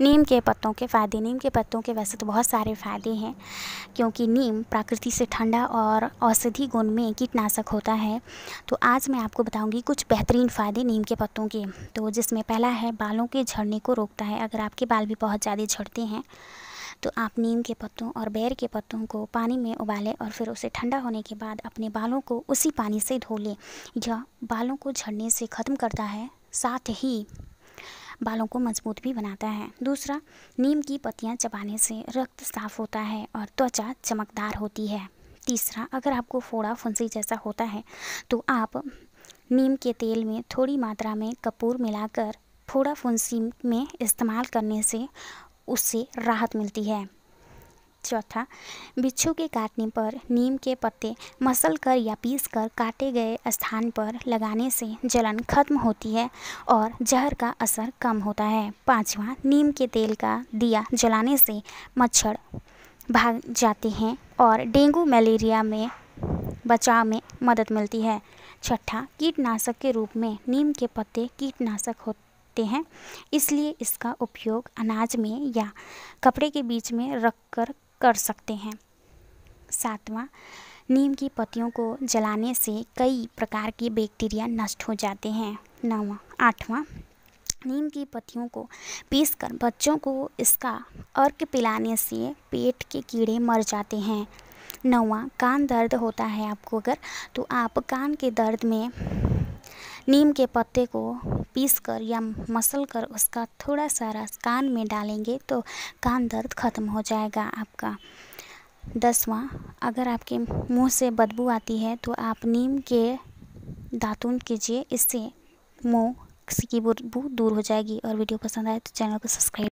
नीम के पत्तों के फ़ायदे नीम के पत्तों के वैसे तो बहुत सारे फ़ायदे हैं क्योंकि नीम प्राकृति से ठंडा और औषधि गुण में कीटनाशक होता है तो आज मैं आपको बताऊंगी कुछ बेहतरीन फ़ायदे नीम के पत्तों के तो जिसमें पहला है बालों के झड़ने को रोकता है अगर आपके बाल भी बहुत ज़्यादा झड़ते हैं तो आप नीम के पत्तों और बैर के पत्तों को पानी में उबालें और फिर उसे ठंडा होने के बाद अपने बालों को उसी पानी से धो लें यह बालों को झड़ने से ख़त्म करता है साथ ही बालों को मजबूत भी बनाता है दूसरा नीम की पत्तियाँ चबाने से रक्त साफ होता है और त्वचा चमकदार होती है तीसरा अगर आपको फोड़ा फुंसी जैसा होता है तो आप नीम के तेल में थोड़ी मात्रा में कपूर मिलाकर फोड़ा फुंसी में इस्तेमाल करने से उससे राहत मिलती है चौथा बिच्छू के काटने पर नीम के पत्ते मसल कर या पीस कर काटे गए स्थान पर लगाने से जलन खत्म होती है और जहर का असर कम होता है पांचवा नीम के तेल का दिया जलाने से मच्छर भाग जाते हैं और डेंगू मलेरिया में बचाव में मदद मिलती है छठा कीटनाशक के रूप में नीम के पत्ते कीटनाशक होते हैं इसलिए इसका उपयोग अनाज में या कपड़े के बीच में रखकर कर सकते हैं सातवां नीम की पत्तियों को जलाने से कई प्रकार के बैक्टीरिया नष्ट हो जाते हैं नौवा आठवां नीम की पत्तियों को पीसकर बच्चों को इसका अर्क पिलाने से पेट के कीड़े मर जाते हैं नौवा कान दर्द होता है आपको अगर तो आप कान के दर्द में नीम के पत्ते को पीस कर या मसल कर उसका थोड़ा सा रस कान में डालेंगे तो कान दर्द ख़त्म हो जाएगा आपका दसवां अगर आपके मुंह से बदबू आती है तो आप नीम के दातुन कीजिए इससे मुंह की बदबू दूर हो जाएगी और वीडियो पसंद आए तो चैनल को सब्सक्राइब